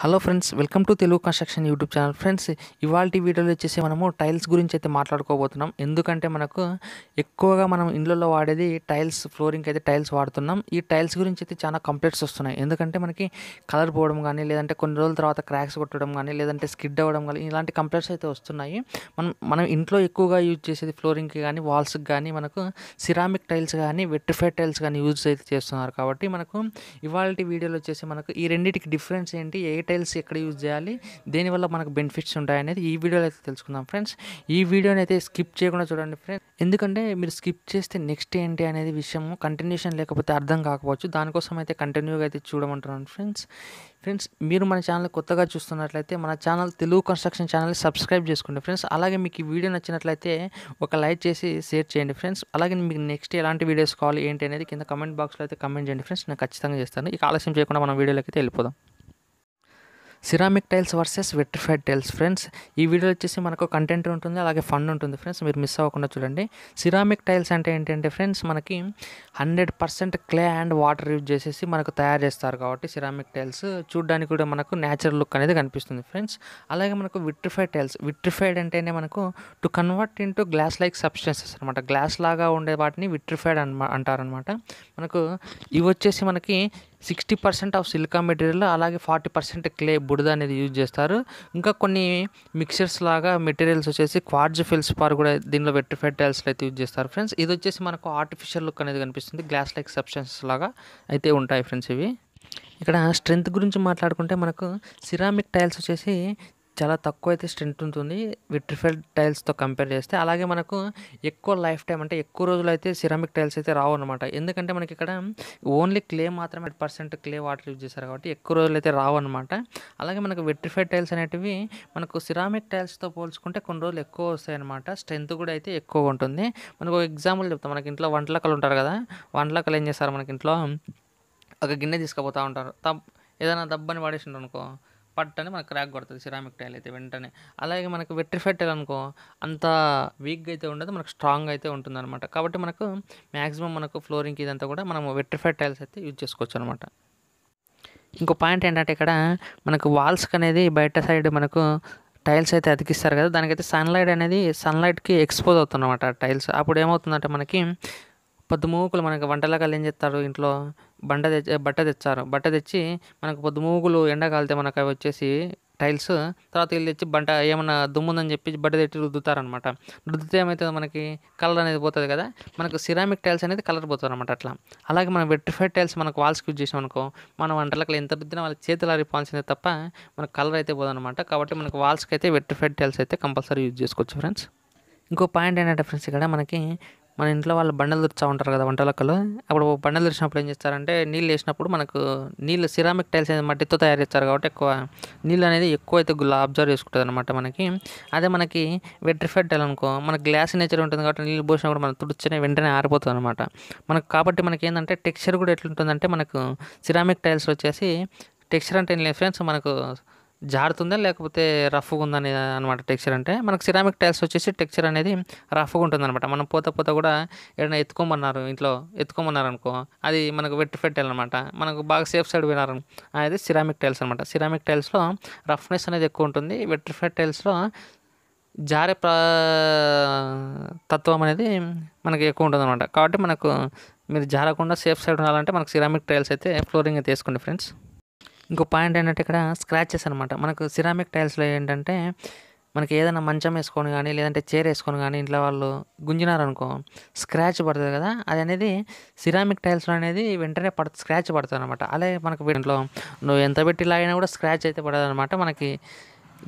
hello friends welcome to Telugu construction YouTube channel friends ఇవాళ వీడియోలో వచ్చేసి మనము టైల్స్ గురించి అయితే మాట్లాడుకోబోతున్నాం ఎందుకంటే మనకు ఎక్కువగా మనం ఇండ్లలో వాడేది టైల్స్ ఫ్లోరింగ్ అయితే టైల్స్ వాడుతున్నాం ఈ టైల్స్ గురించి అయితే చాలా కంప్లైంట్స్ వస్తున్నాయి ఎందుకంటే మనకి కలర్ పోవడం కానీ లేదంటే కొన్ని రోజుల తర్వాత క్రాక్స్ కొట్టడం కానీ లేదంటే స్కిడ్ అవ్వడం కానీ ఇలాంటి కంప్లైంట్స్ అయితే వస్తున్నాయి మనం మనం ఇంట్లో ఎక్కువగా యూజ్ చేసేది ఫ్లోరింగ్కి కానీ వాల్స్కి కానీ మనకు సిరామిక్ టైల్స్ కానీ వెట్రిఫైడ్ టైల్స్ కానీ యూజ్ అయితే చేస్తున్నారు కాబట్టి మనకు ఇవాళ వీడియోలో వచ్చేసి మనకు ఈ రెండింటికి డిఫరెన్స్ ఏంటి ఏ టైల్స్ ఎక్కడ యూజ్ చేయాలి దేనివల్ల మనకు బెనిఫిట్స్ ఉంటాయి అనేది ఈ వీడియోలో అయితే తెలుసుకుందాం ఫ్రెండ్స్ ఈ వీడియోని అయితే స్కిప్ చేయకుండా చూడండి ఫ్రెండ్స్ ఎందుకంటే మీరు స్కిప్ చేస్తే నెక్స్ట్ ఏంటి అనేది విషయం కంటిన్యూషన్ లేకపోతే అర్థం కాకపోవచ్చు దానికోసం అయితే కంటిన్యూగా అయితే చూడమంటున్నాను ఫ్రెండ్స్ ఫ్రెండ్స్ మీరు మన ఛానల్ కొత్తగా చూస్తున్నట్లయితే మన channel Telugu construction channel subscribe చేసుకోండి ఫ్రెండ్స్ అలాగే మీకు ఈ వీడియో నచ్చినట్లయితే ఒక లైక్ చేసి షేర్ చేయండి ఫ్రెండ్స్ అలాగే మీకు నెక్స్ట్ ఎలాంటి వీడియోస్ కావాలి ఏంటి అనేది కింద కమెంట్ బాక్స్లో అయితే కమెంట్ చేయండి ఫ్రెండ్స్ నేను ఖచ్చితంగా చేస్తాను ఇక ఆలస్యం చేయకుండా మనం వీడియోలోకి అయితే వెళ్ళిపోదాం ceramic tiles versus vitrified tiles friends ఈ వీడియో వచ్చేసి మనకు కంటెంట్ ఉంటుంది అలాగే ఫండ్ ఉంటుంది ఫ్రెండ్స్ మీరు మిస్ అవ్వకుండా చూడండి సిరామిక్ టైల్స్ అంటే ఏంటంటే ఫ్రెండ్స్ మనకి hundred percent clay and water use చేసేసి మనకు తయారు చేస్తారు కాబట్టి సిరామిక్ టైల్స్ చూడడానికి కూడా మనకు న్యాచురల్ లుక్ అనేది కనిపిస్తుంది ఫ్రెండ్స్ అలాగే మనకు విట్రిఫైడ్ టైల్స్ విట్రిఫైడ్ అంటేనే మనకు to convert into glass like substances అనమాట గ్లాస్ లాగా ఉండే వాటిని విట్రిఫైడ్ అన్మా అంటారనమాట మనకు ఇవి వచ్చేసి మనకి sixty percent of silica material అలాగే ఫార్టీ పర్సెంట్ క్లే బుడిద అనేది యూజ్ చేస్తారు ఇంకా కొన్ని మిక్చర్స్ లాగా మెటీరియల్స్ వచ్చేసి క్వార్జ్ పార్ కూడా దీనిలో వెట్రిఫైడ్ టైల్స్ అయితే యూజ్ చేస్తారు ఫ్రెండ్స్ ఇది వచ్చేసి మనకు ఆర్టిఫిషియల్ లుక్ అనేది కనిపిస్తుంది గ్లాస్ లైక్ సబ్స్టెన్స్ లాగా అయితే ఉంటాయి ఫ్రెండ్స్ ఇవి ఇక్కడ స్ట్రెంత్ గురించి మాట్లాడుకుంటే మనకు సిరామిక్ టైల్స్ వచ్చేసి చాలా తక్కువ అయితే స్ట్రెంత్ ఉంటుంది విట్రిఫైల్ టైల్స్తో కంపేర్ చేస్తే అలాగే మనకు ఎక్కువ లైఫ్ టైం అంటే ఎక్కువ రోజులు అయితే సిరామిక్ టైల్స్ అయితే రావు అనమాట ఎందుకంటే మనకి ఇక్కడ ఓన్లీ క్లే మాత్రమే eight percent clay water use చేస్తారు కాబట్టి ఎక్కువ రోజులు అయితే రావు అనమాట అలాగే మనకు విట్రిఫైడ్ టైల్స్ అనేటివి మనకు సిరామిక్ టైల్స్తో పోల్చుకుంటే కొన్ని రోజులు ఎక్కువ వస్తాయి అనమాట స్ట్రెంత్ కూడా అయితే ఎక్కువగా ఉంటుంది మనకు ఒక ఎగ్జాంపుల్ చెప్తాం మనకి ఇంట్లో వంటలకలు ఉంటారు కదా వంటలకలు ఏం చేస్తారు మనకి ఇంట్లో ఒక గిన్నె తీసుకుపోతూ ఉంటారు తప్ ఏదైనా దబ్బని పడేసిండు అనుకో పట్టని మనకు క్రాక్ కొడుతుంది సిరామిక్ టైల్ అయితే వెంటనే అలాగే మనకు వెట్రిఫైడ్ టైల్ అనుకో అంత వీక్గా అయితే ఉండదు మనకు స్ట్రాంగ్ అయితే ఉంటుంది అనమాట కాబట్టి మనకు మ్యాక్సిమం మనకు ఫ్లోరింగ్కి ఇదంతా కూడా మనం వెట్రిఫైడ్ టైల్స్ అయితే యూజ్ చేసుకోవచ్చు అనమాట ఇంకో పాయింట్ ఏంటంటే ఇక్కడ మనకు వాల్స్కి అనేది బయట సైడ్ మనకు టైల్స్ అయితే అతికిస్తారు కదా దానికైతే సన్లైట్ అనేది సన్లైట్కి ఎక్స్పోజ్ అవుతుంది అనమాట టైల్స్ అప్పుడు ఏమవుతుందంటే మనకి మూకులు మనకి వంటలాగా ఏం చేస్తారు ఇంట్లో బండ తెచ్చి బట్ట తెచ్చారు బట్ట తెచ్చి మనకు పొద్దు ఎండ కాలితే మనకు అవి వచ్చేసి టైల్స్ తర్వాత వీళ్ళు తెచ్చి బంట ఏమన్నా దుమ్ముందని చెప్పి బట్ట తెచ్చి రుద్దుతారనమాట రుద్దితే ఏమవుతుంది మనకి కలర్ అనేది పోతుంది కదా మనకు సిరామిక్ టైల్స్ అనేది కలర్ పోతుంది అనమాట అట్లా అలాగే మనం వెట్రిఫైడ్ టైల్స్ మనకు వాల్స్కి యూజ్ చేసాం అనుకో మన వంటలకు ఎంత రుద్దినా వాళ్ళ చేతులు ఆరిపోవాల్సిందే తప్ప మనకు కలర్ అయితే పోదనమాట కాబట్టి మనకు వాల్స్కి అయితే వెట్రిఫైడ్ టైల్స్ అయితే కంపల్సరీ యూజ్ చేసుకోవచ్చు ఫ్రెండ్స్ ఇంకో పాయింట్ ఏంటంటే ఫ్రెండ్స్ ఇక్కడ మనకి మన ఇంట్లో వాళ్ళు బండలు తెరుస్తూ ఉంటారు కదా వంటలకలు అప్పుడు బండలు తెరిచినప్పుడు ఏం చేస్తారంటే నీళ్ళు వేసినప్పుడు మనకు నీళ్ళు సిరామిక్ టైల్స్ అనేది మట్టితో తయారు చేస్తారు కాబట్టి ఎక్కువ నీళ్ళు అనేది ఎక్కువ అయితే గులా అబ్జర్వ్ చేసుకుంటుంది అనమాట మనకి అదే మనకి వెట్రిఫైడ్ టైల్ అనుకో మన గ్లాస్ నేచర్ ఉంటుంది కాబట్టి నీళ్ళు పోసినప్పుడు మనం తుడిచిన వెంటనే ఆరిపోతుంది అనమాట మనకు కాబట్టి మనకి ఏంటంటే టెక్స్చర్ కూడా ఎట్లుంటుందంటే మనకు సిరామిక్ టైల్స్ వచ్చేసి టెక్స్చర్ అంటే ఫ్రెండ్స్ మనకు జారుతుందా లేకపోతే రఫ్గా ఉందని అనమాట టెక్చర్ అంటే మనకు సిరామిక్ టైల్స్ వచ్చేసి టెక్చర్ అనేది రఫ్గా అనమాట మనం పోత పోత కూడా ఏదైనా ఎత్తుకోమన్నారు ఇంట్లో ఎత్తుకోమన్నారు అనుకో అది మనకు వెట్టి అనమాట మనకు బాగా సేఫ్ సైడ్ వినారు అది సిరామిక్ టైల్స్ అనమాట సిరామిక్ టైల్స్లో రఫ్నెస్ అనేది ఎక్కువ ఉంటుంది ఫెట్ టైల్స్లో జారే ప్ర తత్వం అనేది మనకి ఎక్కువ ఉంటుంది అనమాట కాబట్టి మనకు మీరు జారకుండా సేఫ్ సైడ్ ఉండాలంటే మనకు సిరామిక్ టైల్స్ అయితే ఫ్లోరింగ్ అయితే వేసుకోండి ఫ్రెండ్స్ ఇంకో పాయింట్ ఏంటంటే ఇక్కడ స్క్రాచెస్ అనమాట మనకు సిరామిక్ టైల్స్లో ఏంటంటే మనకి ఏదైనా మంచం వేసుకొని కానీ లేదంటే చైర్ వేసుకొని కానీ ఇంట్లో వాళ్ళు గుంజినారనుకో స్క్రాచ్ పడుతుంది కదా అది అనేది సిరామిక్ టైల్స్లో అనేది వెంటనే పడు స్క్రాచ్ పడుతుంది అనమాట అలాగే మనకు వీటిలో నువ్వు ఎంత పెట్టి లాగినా కూడా స్క్రాచ్ అయితే పడదు అనమాట మనకి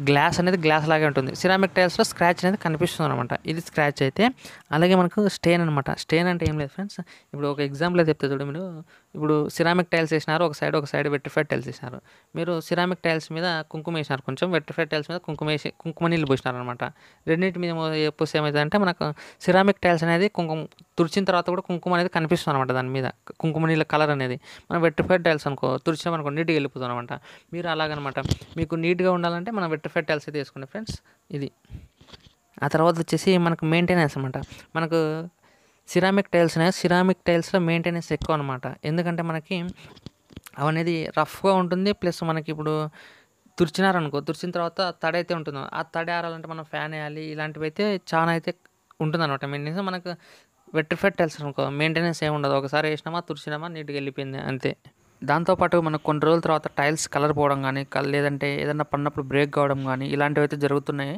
గ్లాస్ అనేది గ్లాస్ లాగే ఉంటుంది సిరామిక్ టైల్స్లో స్క్రాచ్ అనేది కనిపిస్తుంది అనమాట ఇది స్క్రాచ్ అయితే అలాగే మనకు స్టెయిన్ అనమాట స్టెయిన్ అంటే ఏం లేదు ఫ్రెండ్స్ ఇప్పుడు ఒక ఎగ్జాంపుల్ చెప్తే చూడండి మీరు ఇప్పుడు సిరామిక్ టైల్స్ వేసినారు ఒక సైడ్ ఒక సైడ్ వెట్రిఫైడ్ టైల్స్ వేసినారు మీరు సిరామిక్ టైల్స్ మీద కుంకుమ వేసినారు కొంచెం వెట్రిఫైడ్ టైల్స్ మీద కుంకుమ వేసి కుంకుమ నీళ్ళు పోసినారు అనమాట రెండింటి మీద పోస్తే ఏమవుతుందంటే మనకు సిరామిక్ టైల్స్ అనేది కుంకుమ తుడిచిన తర్వాత కూడా కుంకుమ అనేది కనిపిస్తుంది అనమాట దాని మీద కుంకుమ నీళ్ళ కలర్ అనేది మనం వెట్రిఫైడ్ టైల్స్ అనుకో తుడిచిన మనకు నీట్గా వెళ్ళిపోతుంది అనమాట మీరు అలాగనమాట మీకు నీట్గా ఉండాలంటే మనం వెట్రిఫైడ్ టైల్స్ అయితే వేసుకోండి ఫ్రెండ్స్ ఇది ఆ తర్వాత వచ్చేసి మనకు మెయింటెనెన్స్ అనమాట మనకు సిరామిక్ టైల్స్ అనేవి సిరామిక్ టైల్స్లో మెయింటెనెన్స్ ఎక్కువ అనమాట ఎందుకంటే మనకి అవి అనేది రఫ్గా ఉంటుంది ప్లస్ మనకి ఇప్పుడు తుడిచినారనుకో తుడిచిన తర్వాత తడి అయితే ఉంటుంది ఆ తడి ఆరాలంటే మనం ఫ్యాన్ వేయాలి ఇలాంటివి అయితే చాలా అయితే అనమాట మెయింటెనెన్స్ మనకు వెట్రిఫైడ్ టైల్స్ అనుకో మెయింటెనెన్స్ ఏమి ఉండదు ఒకసారి వేసినామా తుడిచినామా నీట్గా వెళ్ళిపోయింది అంతే దాంతోపాటు మనకు కొన్ని రోజుల తర్వాత టైల్స్ కలర్ పోవడం కానీ లేదంటే ఏదన్నా పడినప్పుడు బ్రేక్ కావడం కానీ ఇలాంటివి అయితే జరుగుతున్నాయి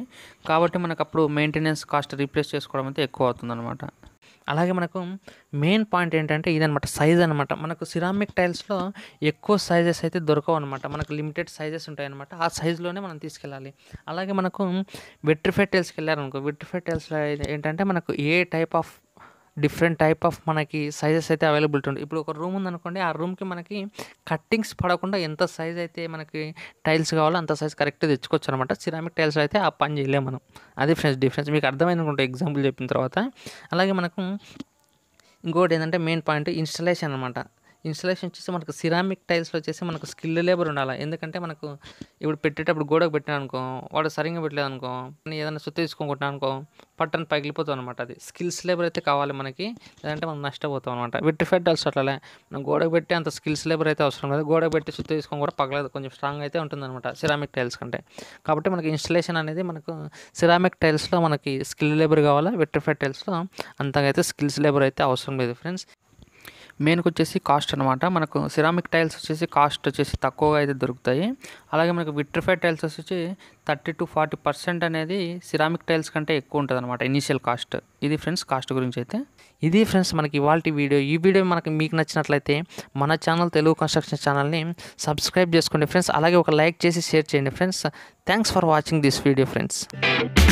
కాబట్టి మనకు అప్పుడు మెయింటెనెన్స్ కాస్ట్ రీప్లేస్ చేసుకోవడం అయితే ఎక్కువ అవుతుందన్నమాట అలాగే మనకు మెయిన్ పాయింట్ ఏంటంటే ఇదనమాట సైజ్ అనమాట మనకు సిరామిక్ టైల్స్లో ఎక్కువ సైజెస్ అయితే దొరకవు అనమాట మనకు లిమిటెడ్ సైజెస్ ఉంటాయన్నమాట ఆ సైజులోనే మనం తీసుకెళ్ళాలి అలాగే మనకు విట్రిఫైడ్ టైల్స్కి వెళ్ళారనుకో విట్రిఫైడ్ టైల్స్లో ఏంటంటే మనకు a type of different type of మనకి సైజెస్ అయితే అవైలబిలిటీ ఉంటుంది ఇప్పుడు ఒక రూమ్ ఉందనుకోండి ఆ రూమ్కి మనకి కట్టింగ్స్ పడకుండా ఎంత సైజ్ అయితే మనకి టైల్స్ కావాలో అంత సైజ్ కరెక్ట్గా తెచ్చుకోవచ్చు అనమాట సిరామిక్ టైల్స్ అయితే ఆ పని చేయలేము మనం అది ఫ్రెండ్స్ డిఫరెన్స్ మీకు అర్థమైనకుంటే ఎగ్జాంపుల్ చెప్పిన తర్వాత అలాగే మనకు ఇంకోటి ఏంటంటే మెయిన్ పాయింట్ ఇన్స్టలేషన్ అనమాట ఇన్స్టలేషన్ వచ్చేసి మనకు సిరామిక్ టైల్స్లో వచ్చేసి మనకు స్కిల్ లేబర్ ఉండాలి ఎందుకంటే మనకు ఇప్పుడు పెట్టేటప్పుడు గోడకు పెట్టినా అనుకో వాడు సరిగ్గా పెట్టలేదు అనుకో ఏదైనా సుత్తి తీసుకోకుండా అనుకో పట్టను పగిలిపోతాం అనమాట అది స్కిల్స్ లేబర్ అయితే కావాలి మనకి లేదంటే మనం నష్టపోతాం అనమాట విట్రిఫైడ్ టైల్స్ అట్లా మనం గోడకు పెట్టి అంత స్కిల్స్ లేబర్ అయితే అవసరం లేదు గోడకు పెట్టి సుత్తి తీసుకొని కూడా పగలేదు కొంచెం స్ట్రాంగ్ అయితే ఉంటుంది అనమాట సిరామిక్ టైల్స్ కంటే కాబట్టి మనకి ఇన్స్టలేషన్ అనేది మనకు సిరామిక్ టైల్స్లో మనకి స్కిల్ లేబర్ కావాలా విట్రిఫైడ్ టైల్స్లో అంతగా అయితే స్కిల్స్ లేబర్ అయితే అవసరం లేదు ఫ్రెండ్స్ మెయిన్కి వచ్చేసి కాస్ట్ అనమాట మనకు సిరామిక్ టైల్స్ వచ్చేసి కాస్ట్ వచ్చేసి తక్కువగా అయితే దొరుకుతాయి అలాగే మనకు విట్రిఫైడ్ టైల్స్ వచ్చేసి థర్టీ టు ఫార్టీ పర్సెంట్ అనేది సిరామిక్ టైల్స్ కంటే ఎక్కువ ఉంటుంది అనమాట ఇనీషియల్ కాస్ట్ ఇది ఫ్రెండ్స్ కాస్ట్ గురించి అయితే ఇది ఫ్రెండ్స్ మనకి ఇవాళ వీడియో ఈ వీడియో మనకి మీకు నచ్చినట్లయితే మన ఛానల్ తెలుగు కన్స్ట్రక్షన్ ఛానల్ని సబ్స్క్రైబ్ చేసుకోండి ఫ్రెండ్స్ అలాగే ఒక లైక్ చేసి షేర్ చేయండి friends thanks for watching this video friends